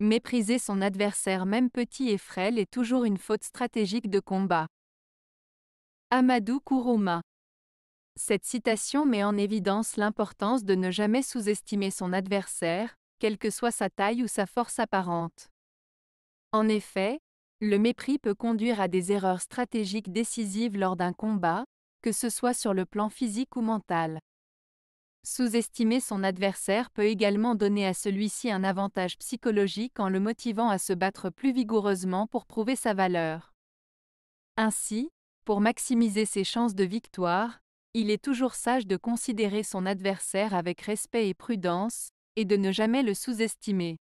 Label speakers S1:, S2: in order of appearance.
S1: Mépriser son adversaire même petit et frêle est toujours une faute stratégique de combat. Amadou Kourouma cette citation met en évidence l'importance de ne jamais sous-estimer son adversaire, quelle que soit sa taille ou sa force apparente. En effet, le mépris peut conduire à des erreurs stratégiques décisives lors d'un combat, que ce soit sur le plan physique ou mental. Sous-estimer son adversaire peut également donner à celui-ci un avantage psychologique en le motivant à se battre plus vigoureusement pour prouver sa valeur. Ainsi, pour maximiser ses chances de victoire, il est toujours sage de considérer son adversaire avec respect et prudence, et de ne jamais le sous-estimer.